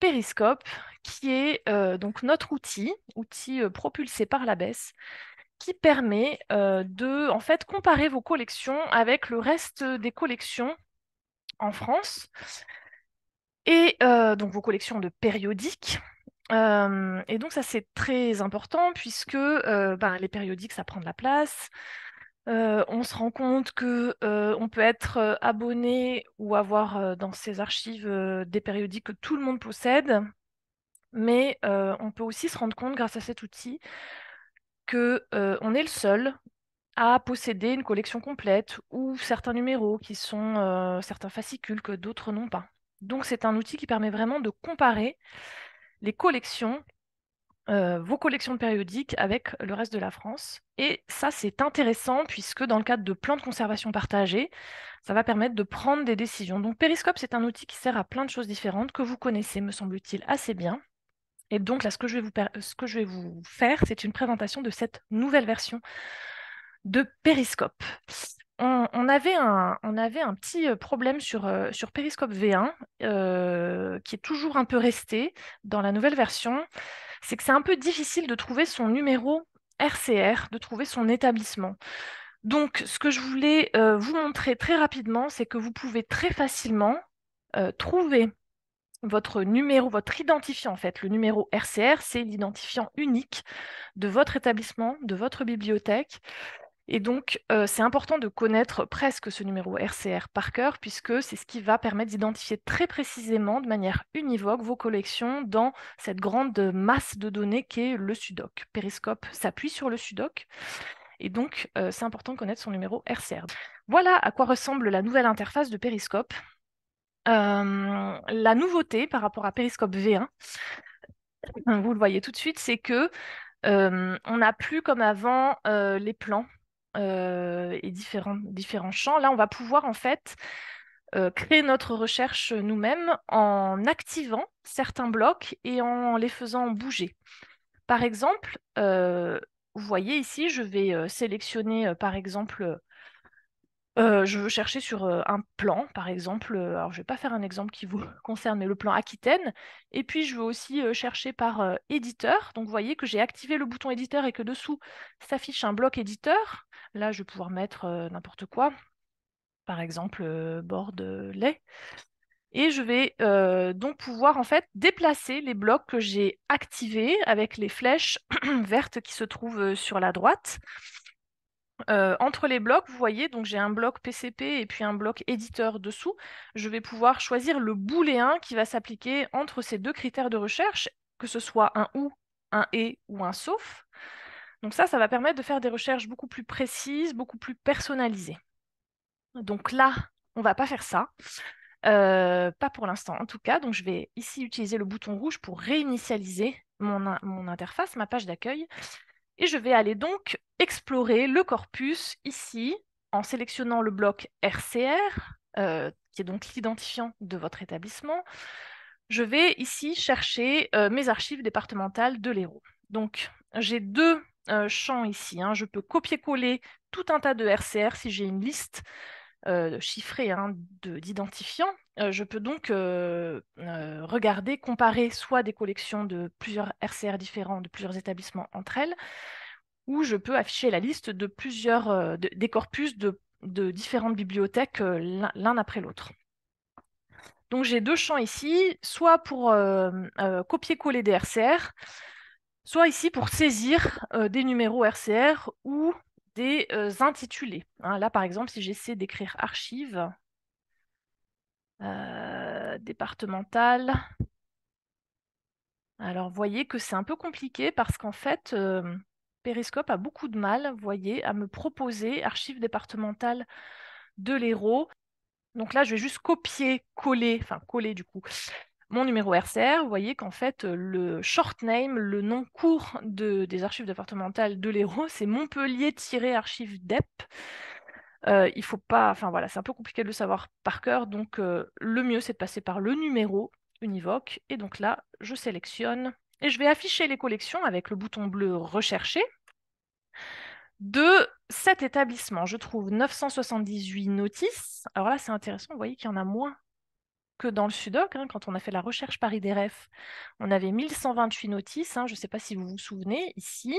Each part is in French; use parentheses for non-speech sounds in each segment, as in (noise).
Periscope, qui est euh, donc notre outil, outil euh, propulsé par la baisse, qui permet euh, de en fait comparer vos collections avec le reste des collections en France et donc vos collections de périodiques. et donc ça c'est très important puisque ben, les périodiques ça prend de la place, on se rend compte que on peut être abonné ou avoir dans ses archives des périodiques que tout le monde possède, mais on peut aussi se rendre compte grâce à cet outil que on est le seul à posséder une collection complète ou certains numéros qui sont certains fascicules que d'autres n'ont pas. Donc c'est un outil qui permet vraiment de comparer les collections euh, vos collections de périodiques avec le reste de la France. Et ça, c'est intéressant puisque dans le cadre de plans de conservation partagés, ça va permettre de prendre des décisions. Donc Periscope, c'est un outil qui sert à plein de choses différentes que vous connaissez, me semble-t-il, assez bien. Et donc là, ce que je vais vous, ce que je vais vous faire, c'est une présentation de cette nouvelle version de Periscope. On, avait un, on, avait un, petit euh, problème sur, euh, sur Periscope V1 qui est toujours un peu resté dans la nouvelle version c'est que c'est un peu difficile de trouver son numéro RCR, de trouver son établissement. Donc, ce que je voulais euh, vous montrer très rapidement, c'est que vous pouvez très facilement euh, trouver votre numéro, votre identifiant en fait. Le numéro RCR, c'est l'identifiant unique de votre établissement, de votre bibliothèque. Et donc, euh, c'est important de connaître presque ce numéro RCR par cœur, puisque c'est ce qui va permettre d'identifier très précisément, de manière univoque, vos collections dans cette grande masse de données qu'est le SUDOC. Periscope s'appuie sur le SUDOC. Et donc, euh, c'est important de connaître son numéro RCR. Voilà à quoi ressemble la nouvelle interface de Periscope. Euh, la nouveauté par rapport à Periscope V1, vous le voyez tout de suite, c'est que on n'a plus comme avant les plans euh, et différents, différents champs, là, on va pouvoir en fait euh, créer notre recherche nous-mêmes en activant certains blocs et en les faisant bouger. Par exemple, euh, vous voyez ici, je vais sélectionner par exemple, je veux chercher sur un plan, par exemple, alors je ne vais pas faire un exemple qui vous (laughs) concerne, mais le plan Aquitaine, et puis je veux aussi chercher par éditeur. Donc vous voyez que j'ai activé le bouton éditeur et que dessous s'affiche un bloc éditeur. Là, je vais pouvoir mettre n'importe quoi, par exemple bord de lait. Et je vais donc pouvoir en fait déplacer les blocs que j'ai activés avec les flèches (clears throat) vertes qui se trouvent sur la droite. entre les blocs, vous voyez, donc j'ai un bloc PCP et puis un bloc éditeur dessous. Je vais pouvoir choisir le booléen qui va s'appliquer entre ces deux critères de recherche, que ce soit un ou, un et ou un sauf. Donc ça, ça va permettre de faire des recherches beaucoup plus précises, beaucoup plus personnalisées. Donc là, on ne va pas faire ça. Euh, pas pour l'instant en tout cas. Donc je vais ici utiliser le bouton rouge pour réinitialiser mon, interface, ma page d'accueil. Et je vais aller donc explorer le corpus ici en sélectionnant le bloc RCR, euh, qui est donc l'identifiant de votre établissement. Je vais ici chercher euh, mes archives départementales de l'Hérault. Donc j'ai deux champs ici. Hein. Je peux copier-coller tout un tas de RCR si j'ai une liste euh, chiffrée hein, d'identifiants. Euh, je peux donc euh, regarder, comparer soit des collections de plusieurs RCR différents, de plusieurs établissements entre elles, ou je peux afficher la liste de plusieurs des corpus de, de différentes bibliothèques l'un après l'autre. Donc j'ai deux champs ici, soit pour copier-coller des RCR, soit ici pour saisir euh, des numéros RCR ou des euh, intitulés. Hein. là, par exemple, si j'essaie d'écrire Archives euh, départementales ». Alors, alors voyez que c'est un peu compliqué parce qu'en fait, Periscope a beaucoup de mal, voyez, à me proposer Archives départementales de l'Hérault. Donc là, je vais juste copier, coller, enfin coller du coup, mon numéro RCR, vous voyez qu'en fait, euh, le short name, le nom court de, des archives départementales de l'Hérault, c'est Montpellier-Archives DEP. Euh, il faut pas, enfin voilà, c'est un peu compliqué de le savoir par cœur, donc euh, le mieux c'est de passer par le numéro univoque. Et donc là, je sélectionne et je vais afficher les collections avec le bouton bleu rechercher de cet établissement. Je trouve 978 notices. Alors là, c'est intéressant, vous voyez qu'il y en a moins que dans le Sudoc, hein, quand on a fait la recherche par DRF, on avait 1128 notices. Hein, je ne sais pas si vous vous souvenez, ici,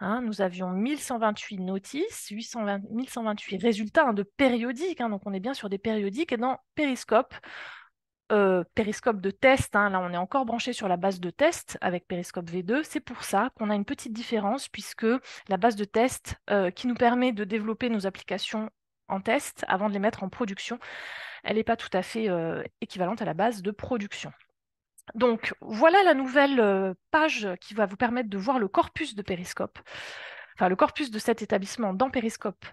hein, nous avions 1128 notices, 820, 1128 résultats de périodiques. donc, on est bien sur des périodiques. Et dans Périscope, Periscope euh, périscope de test, là on est encore branché sur la base de test avec périscope V2, c'est pour ça qu'on a une petite différence puisque la base de test euh, qui nous permet de développer nos applications en test avant de les mettre en production. Elle n'est pas tout à fait euh, équivalente à la base de production. Donc voilà la nouvelle euh, page qui va vous permettre de voir le corpus de Periscope, enfin le corpus de cet établissement dans Periscope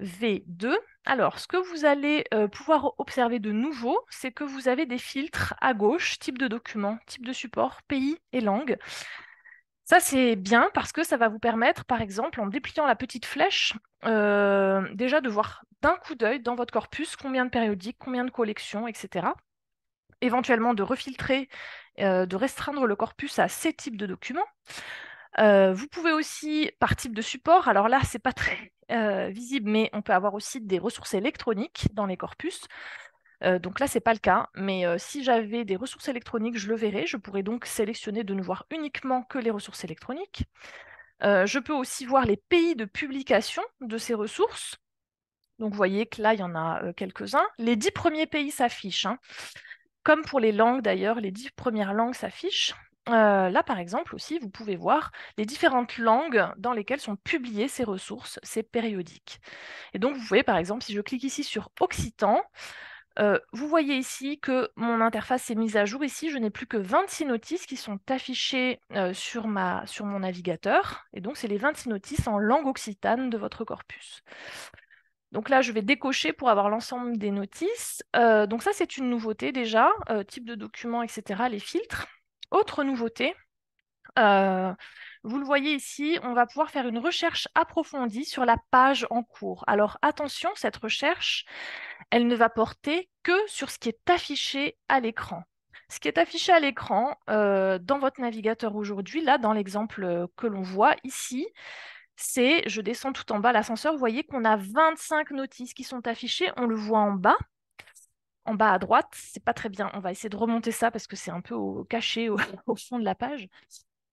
V2. Alors, ce que vous allez euh, pouvoir observer de nouveau, c'est que vous avez des filtres à gauche, type de document, type de support, pays et langue. Ça, c'est bien parce que ça va vous permettre, par exemple, en dépliant la petite flèche, déjà de voir d'un coup d'œil dans votre corpus combien de périodiques, combien de collections, etc. Éventuellement de refiltrer, euh, de restreindre le corpus à ces types de documents. Euh, vous pouvez aussi, par type de support, alors là, c'est pas très euh, visible, mais on peut avoir aussi des ressources électroniques dans les corpus. donc là, c'est pas le cas, mais si j'avais des ressources électroniques, je le verrais. Je pourrais donc sélectionner de ne voir uniquement que les ressources électroniques. je peux aussi voir les pays de publication de ces ressources. Donc vous voyez que là, il y en a quelques-uns. Les dix premiers pays s'affichent. Hein. Comme pour les langues d'ailleurs, les dix premières langues s'affichent. là, par exemple, aussi, vous pouvez voir les différentes langues dans lesquelles sont publiées ces ressources, ces périodiques. Et donc, vous voyez, par exemple, si je clique ici sur Occitan, vous voyez ici que mon interface est mise à jour. Ici, je n'ai plus que 26 notices qui sont affichées sur, ma, sur mon navigateur. Et donc, c'est les 26 notices en langue occitane de votre corpus. Donc là, je vais décocher pour avoir l'ensemble des notices. Euh, donc ça, c'est une nouveauté déjà, euh, type de document, etc., les filtres. Autre nouveauté, euh, vous le voyez ici, on va pouvoir faire une recherche approfondie sur la page en cours. Alors attention, cette recherche, elle ne va porter que sur ce qui est affiché à l'écran. Ce qui est affiché à l'écran dans votre navigateur aujourd'hui, là, dans l'exemple que l'on voit ici, c'est je descends tout en bas l'ascenseur, vous voyez qu'on a 25 notices qui sont affichées, on le voit en bas, en bas à droite, c'est pas très bien, on va essayer de remonter ça parce que c'est un peu caché (laughs) au, fond de la page.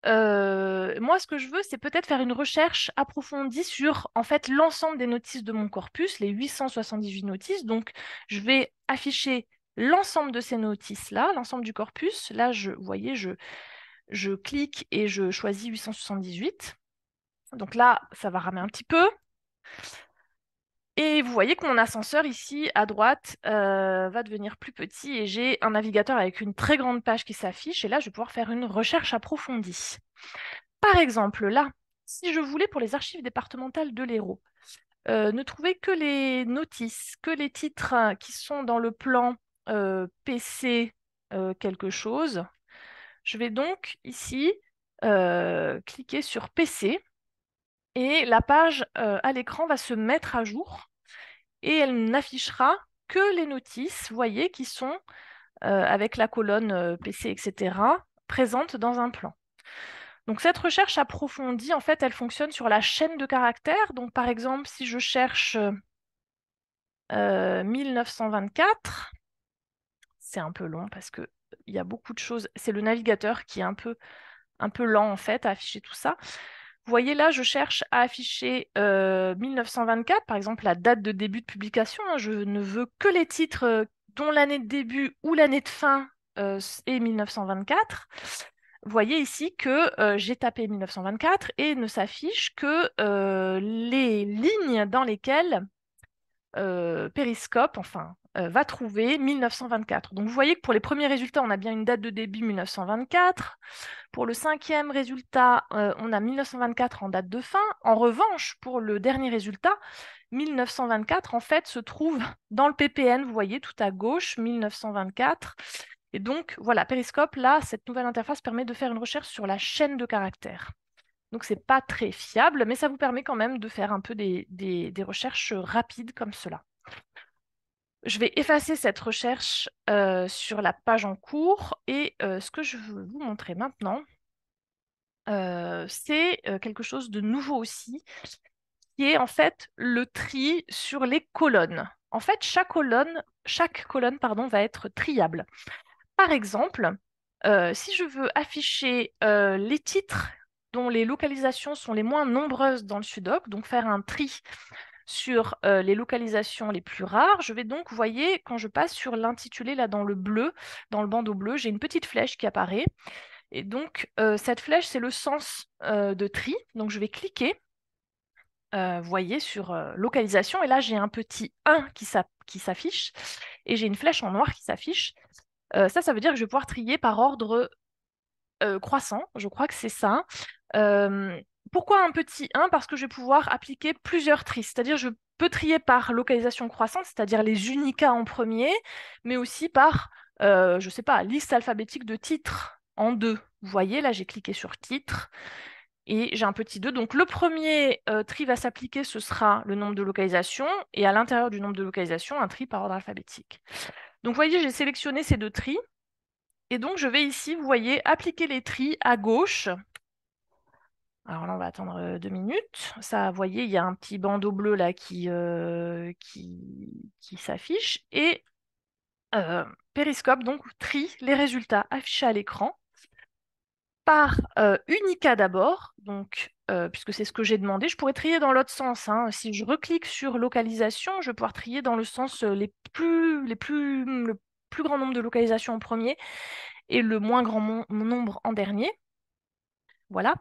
Euh, moi, ce que je veux, c'est peut-être faire une recherche approfondie sur en fait l'ensemble des notices de mon corpus, les 878 notices. Donc, je vais afficher l'ensemble de ces notices-là, l'ensemble du corpus. Là, je, vous voyez, je, je clique et je choisis 878. Donc là, ça va ramer un petit peu. Et vous voyez que mon ascenseur ici à droite euh, va devenir plus petit et j'ai un navigateur avec une très grande page qui s'affiche et là je vais pouvoir faire une recherche approfondie. Par exemple là, si je voulais pour les archives départementales de l'Hérault, euh, ne trouver que les notices, que les titres qui sont dans le plan euh, PC quelque chose, je vais donc ici cliquer sur PC et la page euh, à l'écran va se mettre à jour et elle n'affichera que les notices, vous voyez, qui sont euh, avec la colonne euh, PC, etc., présentes dans un plan. Donc cette recherche approfondie, en fait, elle fonctionne sur la chaîne de caractères. Donc par exemple, si je cherche 1924, c'est un peu long parce qu'il y a beaucoup de choses. C'est le navigateur qui est un peu, un peu lent en fait à afficher tout ça. Vous voyez là, je cherche à afficher 1924, euh, par exemple la date de début de publication. Hein. Je ne veux que les titres euh, dont l'année de début ou l'année de fin euh, est 1924. Vous voyez ici que j'ai tapé 1924 et ne s'affiche que les lignes dans lesquelles Periscope, enfin euh, va trouver 1924. Donc vous voyez que pour les premiers résultats, on a bien une date de début 1924. Pour le cinquième résultat, euh, on a 1924 en date de fin. En revanche, pour le dernier résultat, 1924 en fait se trouve dans le PPN, vous voyez tout à gauche, 1924. Et donc voilà, Periscope, là, cette nouvelle interface permet de faire une recherche sur la chaîne de caractères. Donc c'est pas très fiable, mais ça vous permet quand même de faire un peu des recherches euh, rapides comme cela je vais effacer cette recherche euh, sur la page en cours et euh, ce que je veux vous montrer maintenant, euh, c'est quelque chose de nouveau aussi, qui est en fait le tri sur les colonnes. En fait, chaque colonne, chaque colonne pardon, va être triable. Par exemple, si je veux afficher les titres dont les localisations sont les moins nombreuses dans le Sudoc, donc faire un tri sur les localisations les plus rares. Je vais donc, vous voyez, quand je passe sur l'intitulé, là dans le bleu, dans le bandeau bleu, j'ai une petite flèche qui apparaît. Et donc, cette flèche, c'est le sens de tri. Donc, je vais cliquer, vous voyez, sur localisation. Et là, j'ai un petit 1 qui s'affiche et j'ai une flèche en noir qui s'affiche. ça, ça veut dire que je vais pouvoir trier par ordre croissant. Je crois que c'est ça. Pourquoi un petit 1 Parce que je vais pouvoir appliquer plusieurs tris, c'est-à-dire je peux trier par localisation croissante, c'est-à-dire les unicas en premier, mais aussi par, euh, je ne sais pas, liste alphabétique de titres en deux. Vous voyez, là j'ai cliqué sur titre et j'ai un petit 2. Donc le premier euh, tri va s'appliquer, ce sera le nombre de localisations, et à l'intérieur du nombre de localisations, un tri par ordre alphabétique. Donc vous voyez, j'ai sélectionné ces deux tris, et donc je vais ici, vous voyez, appliquer les tris à gauche, alors là, on va attendre deux minutes. Ça, vous voyez, il y a un petit bandeau bleu là qui, qui, s'affiche. Et Periscope donc trie les résultats affichés à l'écran par Unica d'abord, donc puisque c'est ce que j'ai demandé, je pourrais trier dans l'autre sens. Hein. Si je reclique sur localisation, je vais pouvoir trier dans le sens les plus, les plus, mmh, le plus grand nombre de localisations en premier et le moins grand nombre en dernier. Voilà.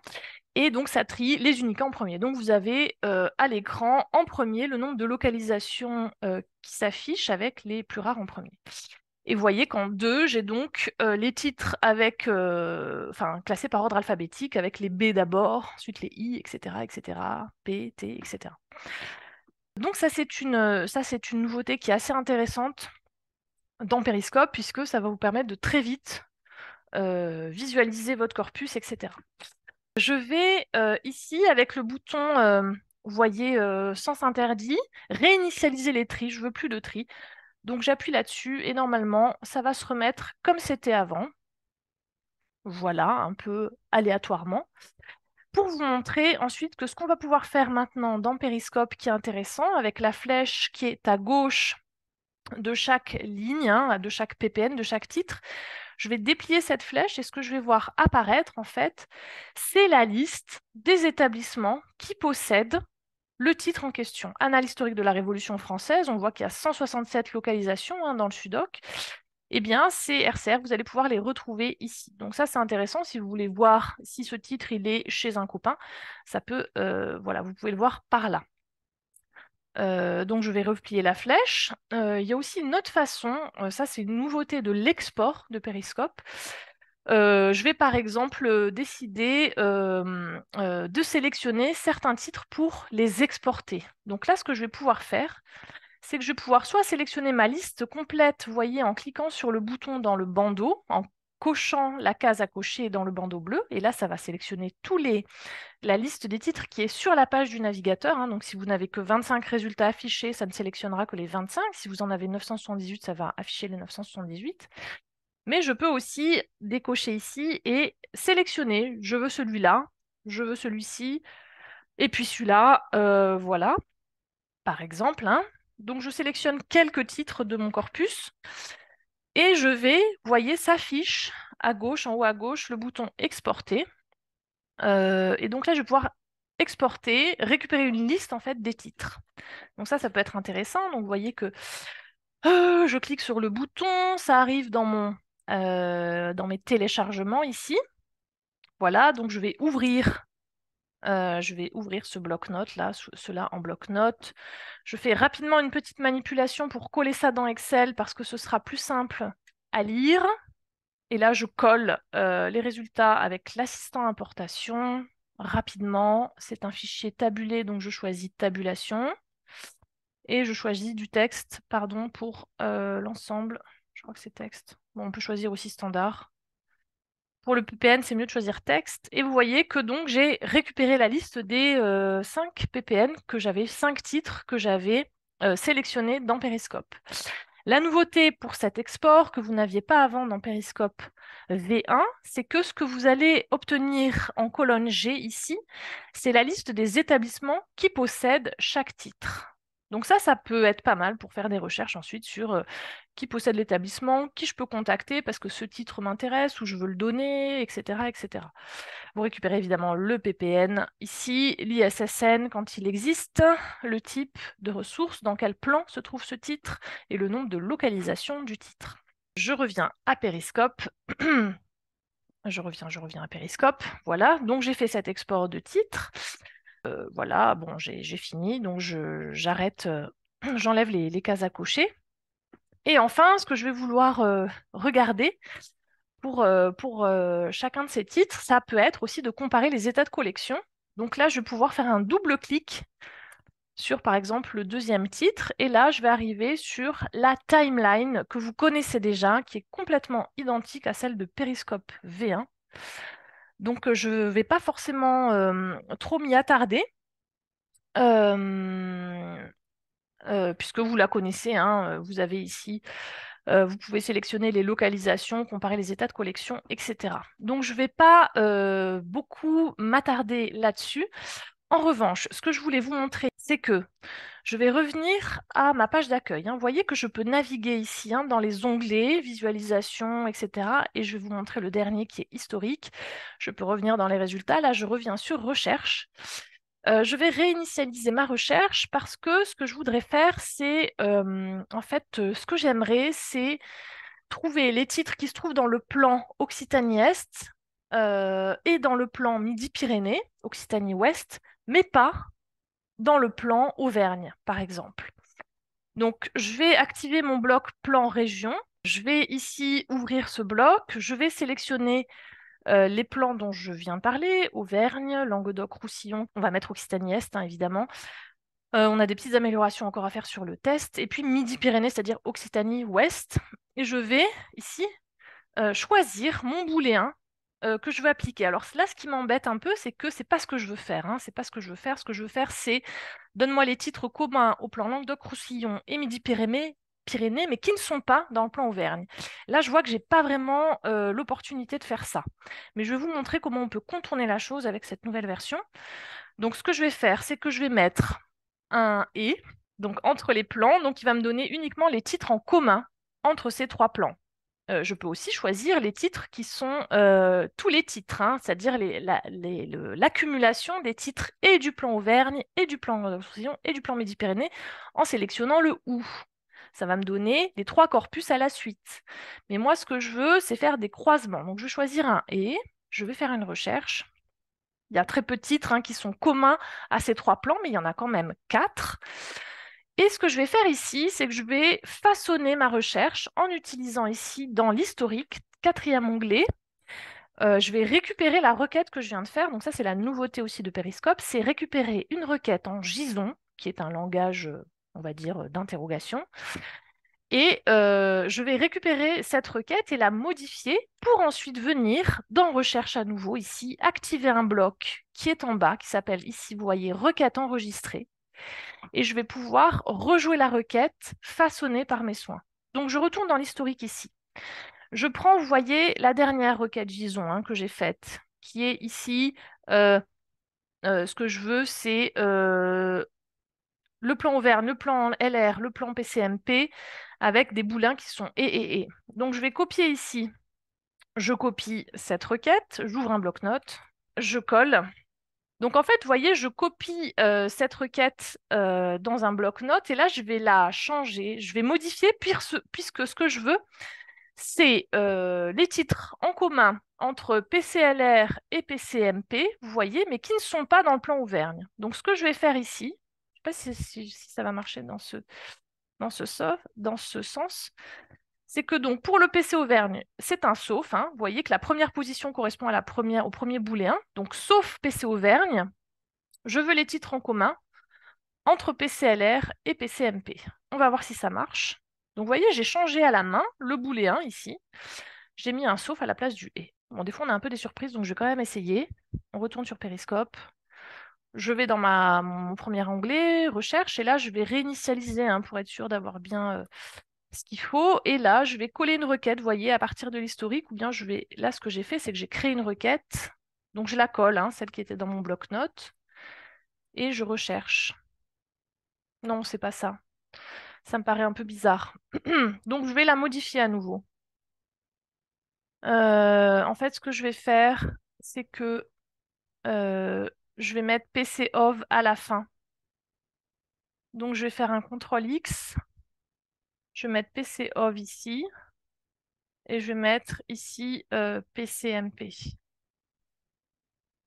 Et donc, ça trie les unicats en premier. Donc, vous avez euh, à l'écran en premier le nombre de localisations euh, qui s'affichent avec les plus rares en premier. Et vous voyez qu'en deux, j'ai donc euh, les titres avec, enfin, classés par ordre alphabétique, avec les B d'abord, ensuite les I, etc., etc., P, T, etc. Donc, ça, c'est une, ça, une nouveauté qui est assez intéressante dans Periscope, puisque ça va vous permettre de très vite visualiser votre corpus, etc. Je vais euh, ici avec le bouton, euh, vous voyez, sans euh, sens interdit, réinitialiser les tris. Je veux plus de tri. Donc j'appuie là-dessus et normalement, ça va se remettre comme c'était avant. Voilà, un peu aléatoirement. Pour vous montrer ensuite que ce qu'on va pouvoir faire maintenant dans Periscope qui est intéressant, avec la flèche qui est à gauche de chaque ligne, hein, de chaque PPN, de chaque titre, je vais déplier cette flèche et ce que je vais voir apparaître, en fait, c'est la liste des établissements qui possèdent le titre en question. Annale historique de la Révolution française, on voit qu'il y a 167 localisations hein, dans le Sudoc. Eh bien, ces RCR, vous allez pouvoir les retrouver ici. Donc ça, c'est intéressant. Si vous voulez voir si ce titre, il est chez un copain, ça peut, euh, voilà, vous pouvez le voir par là. Euh, donc je vais replier la flèche. Euh, il y a aussi une autre façon, euh, ça c'est une nouveauté de l'export de Periscope. je vais par exemple décider de sélectionner certains titres pour les exporter. Donc là, ce que je vais pouvoir faire, c'est que je vais pouvoir soit sélectionner ma liste complète, vous voyez, en cliquant sur le bouton dans le bandeau, en cochant la case à cocher dans le bandeau bleu. Et là, ça va sélectionner tous les, la liste des titres qui est sur la page du navigateur. Hein. Donc, si vous n'avez que 25 résultats affichés, ça ne sélectionnera que les 25. Si vous en avez 978, ça va afficher les 978. Mais je peux aussi décocher ici et sélectionner. Je veux celui-là, je veux celui-ci, et puis celui-là, euh, voilà, par exemple. Hein. Donc, je sélectionne quelques titres de mon corpus. Et je vais, vous voyez, s'affiche à gauche, en haut à gauche, le bouton exporter. Euh, et donc là, je vais pouvoir exporter, récupérer une liste en fait des titres. Donc ça, ça peut être intéressant. Donc vous voyez que euh, je clique sur le bouton, ça arrive dans, mon, euh, dans mes téléchargements ici. Voilà, donc je vais ouvrir je vais ouvrir ce bloc-notes là, cela en bloc-notes. Je fais rapidement une petite manipulation pour coller ça dans Excel parce que ce sera plus simple à lire. Et là, je colle les résultats avec l'assistant importation rapidement. C'est un fichier tabulé, donc je choisis tabulation. Et je choisis du texte, pardon, pour l'ensemble. Je crois que c'est texte. Bon, on peut choisir aussi standard. Pour le PPN, c'est mieux de choisir texte. Et vous voyez que donc j'ai récupéré la liste des 5 euh, PPN que j'avais, 5 titres que j'avais euh, sélectionnés dans Periscope. La nouveauté pour cet export que vous n'aviez pas avant dans Periscope V1, c'est que ce que vous allez obtenir en colonne G ici, c'est la liste des établissements qui possèdent chaque titre. Donc ça, ça peut être pas mal pour faire des recherches ensuite sur euh, qui possède l'établissement, qui je peux contacter parce que ce titre m'intéresse ou je veux le donner, etc., etc. Vous récupérez évidemment le PPN ici, l'ISSN quand il existe, le type de ressource, dans quel plan se trouve ce titre et le nombre de localisations du titre. Je reviens à Periscope. (clears throat) je reviens, je reviens à Periscope. Voilà, donc j'ai fait cet export de titre voilà, bon, j'ai fini, donc j'arrête, (clears throat) j'enlève les, cases à cocher. Et enfin, ce que je vais vouloir regarder pour, pour chacun de ces titres, ça peut être aussi de comparer les états de collection. Donc là, je vais pouvoir faire un double clic sur, par exemple, le deuxième titre. Et là, je vais arriver sur la timeline que vous connaissez déjà, qui est complètement identique à celle de Periscope V1. Donc, je ne vais pas forcément trop m'y attarder, puisque vous la connaissez, hein, vous avez ici vous pouvez sélectionner les localisations, comparer les états de collection, etc. Donc je ne vais pas beaucoup m'attarder là-dessus. En revanche, ce que je voulais vous montrer, c'est que je vais revenir à ma page d'accueil. Hein. Vous voyez que je peux naviguer ici hein, dans les onglets, visualisation, etc. Et je vais vous montrer le dernier qui est historique. Je peux revenir dans les résultats. Là, je reviens sur recherche. Euh, je vais réinitialiser ma recherche parce que ce que je voudrais faire, c'est euh, en fait euh, ce que j'aimerais, c'est trouver les titres qui se trouvent dans le plan Occitanie-Est et dans le plan Midi-Pyrénées, Occitanie-Ouest, mais pas dans le plan Auvergne, par exemple. Donc, je vais activer mon bloc plan région. Je vais ici ouvrir ce bloc. Je vais sélectionner euh, les plans dont je viens de parler, Auvergne, Languedoc-Roussillon, on va mettre Occitanie-Est, hein, évidemment. Euh, on a des petites améliorations encore à faire sur le test. Et puis Midi-Pyrénées, c'est-à-dire Occitanie-Ouest. Et je vais ici euh, choisir mon booléen euh, que je veux appliquer. Alors là, ce qui m'embête un peu, c'est que c'est pas ce que je veux faire. Hein. c'est pas ce que je veux faire. Ce que je veux faire, c'est donne-moi les titres communs au plan Languedoc-Roussillon et Midi-Pyrénées, mais qui ne sont pas dans le plan Auvergne. Là, je vois que j'ai pas vraiment euh, l'opportunité de faire ça. Mais je vais vous montrer comment on peut contourner la chose avec cette nouvelle version. Donc, ce que je vais faire, c'est que je vais mettre un et donc entre les plans, donc il va me donner uniquement les titres en commun entre ces trois plans. Euh, je peux aussi choisir les titres qui sont euh, tous les titres, hein, c'est-à-dire l'accumulation des titres et du plan Auvergne, et du plan et du plan Méditerranée, en sélectionnant le ou. Ça va me donner les trois corpus à la suite. Mais moi, ce que je veux, c'est faire des croisements. Donc, je vais choisir un et, je vais faire une recherche. Il y a très peu de titres hein, qui sont communs à ces trois plans, mais il y en a quand même quatre. Et ce que je vais faire ici, c'est que je vais façonner ma recherche en utilisant ici dans l'historique, quatrième onglet, euh, je vais récupérer la requête que je viens de faire. Donc ça, c'est la nouveauté aussi de Periscope, c'est récupérer une requête en JSON, qui est un langage, euh, on va dire, euh, d'interrogation. Et je vais récupérer cette requête et la modifier pour ensuite venir dans Recherche à nouveau, ici, activer un bloc qui est en bas, qui s'appelle ici, vous voyez, requête enregistrée, et je vais pouvoir rejouer la requête façonnée par mes soins. Donc je retourne dans l'historique ici. Je prends, vous voyez, la dernière requête JSON hein, que j'ai faite, qui est ici, euh, euh, ce que je veux, c'est euh, le plan vert, le plan LR, le plan PCMP, avec des boulins qui sont et et et. Donc je vais copier ici. Je copie cette requête, j'ouvre un bloc-notes, je colle donc en fait, vous voyez, je copie euh, cette requête euh, dans un bloc-notes et là, je vais la changer, je vais modifier puisque ce que je veux, c'est euh, les titres en commun entre PCLR et PCMP, vous voyez, mais qui ne sont pas dans le plan Auvergne. Donc ce que je vais faire ici, je ne sais pas si, ça va marcher dans ce, dans ce, dans ce sens, c'est que donc pour le PC Auvergne, c'est un sauf. Hein. Vous voyez que la première position correspond à la première, au premier booléen. Donc sauf PC Auvergne, je veux les titres en commun entre PCLR et PCMP. On va voir si ça marche. Donc vous voyez, j'ai changé à la main le 1 ici. J'ai mis un sauf à la place du et. Bon, des fois, on a un peu des surprises, donc je vais quand même essayer. On retourne sur Periscope. Je vais dans ma, mon premier onglet, recherche, et là, je vais réinitialiser hein, pour être sûr d'avoir bien euh, ce qu'il faut. Et là, je vais coller une requête, vous voyez, à partir de l'historique, ou bien je vais. Là, ce que j'ai fait, c'est que j'ai créé une requête. Donc, je la colle, hein, celle qui était dans mon bloc-notes. Et je recherche. Non, c'est pas ça. Ça me paraît un peu bizarre. (clears throat) Donc, je vais la modifier à nouveau. Euh, en fait, ce que je vais faire, c'est que euh, je vais mettre PC of à la fin. Donc, je vais faire un CTRL X je vais mettre PC off ici. Et je vais mettre ici PCMP. Euh,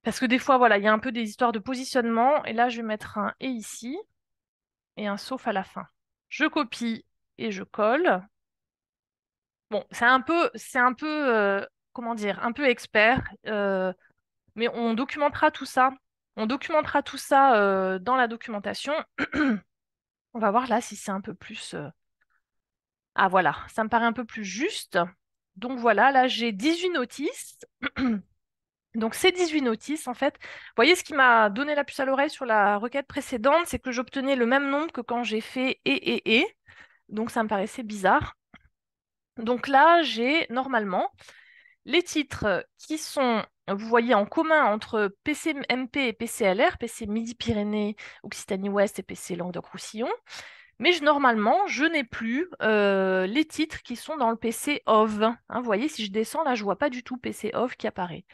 Parce que des fois, voilà, il y a un peu des histoires de positionnement. Et là, je vais mettre un et ici et un sauf à la fin. Je copie et je colle. Bon, c'est un peu, c'est un peu, euh, comment dire, un peu expert, euh, mais on documentera tout ça. On documentera tout ça dans la documentation. (clears throat) on va voir là si c'est un peu plus ah voilà, ça me paraît un peu plus juste. Donc voilà, là j'ai 18 notices. (clears throat) Donc ces 18 notices, en fait, vous voyez ce qui m'a donné la puce à l'oreille sur la requête précédente, c'est que j'obtenais le même nombre que quand j'ai fait et et et. Donc ça me paraissait bizarre. Donc là, j'ai normalement les titres qui sont, vous voyez, en commun entre PCMP et PCLR, PC Midi-Pyrénées, Occitanie-Ouest et PC Languedoc-Roussillon. Mais normalement, je n'ai plus les titres qui sont dans le PC off. Hein, vous voyez, si je descends, là, je ne vois pas du tout PC off qui apparaît.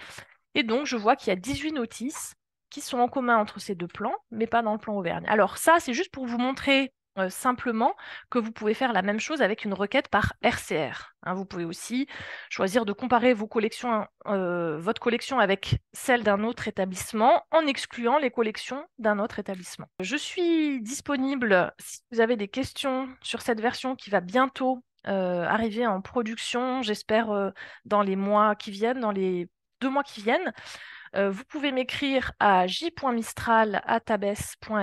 Et donc, je vois qu'il y a 18 notices qui sont en commun entre ces deux plans, mais pas dans le plan Auvergne. Alors ça, c'est juste pour vous montrer euh, simplement que vous pouvez faire la même chose avec une requête par RCR. Hein. vous pouvez aussi choisir de comparer vos collections, euh, votre collection avec celle d'un autre établissement en excluant les collections d'un autre établissement. Je suis disponible si vous avez des questions sur cette version qui va bientôt euh, arriver en production, j'espère dans les mois qui viennent, dans les deux mois qui viennent. vous pouvez m'écrire à j.mistral.tabes.fr